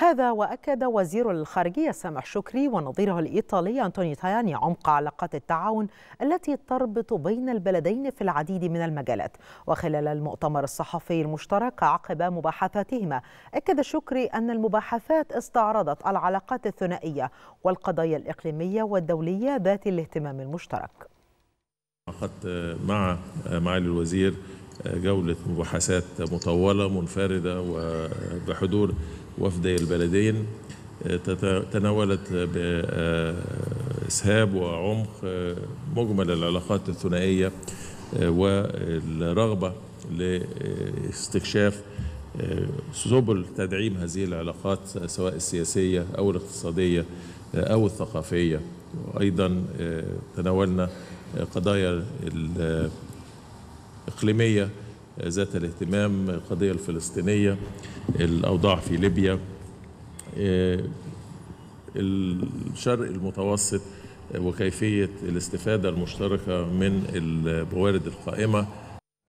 هذا وأكد وزير الخارجية سامح شكري ونظيره الإيطالي أنتوني تاياني عمق علاقات التعاون التي تربط بين البلدين في العديد من المجالات وخلال المؤتمر الصحفي المشترك عقب مباحثاتهما أكد شكري أن المباحثات استعرضت العلاقات الثنائية والقضايا الإقليمية والدولية ذات الاهتمام المشترك أخذت مع معالي الوزير جولة مباحثات مطولة منفردة وبحضور وفدي البلدين آه، تناولت بإسهاب آه، وعمق آه، مجمل العلاقات الثنائية والرغبة لاستكشاف سبل تدعيم هذه العلاقات سواء السياسية أو الاقتصادية أو الثقافية وأيضا تناولنا قضايا الإقليمية ذات الاهتمام القضية الفلسطينية الأوضاع في ليبيا آه، الشرق المتوسط آه، وكيفية الاستفادة المشتركة من الموارد القائمة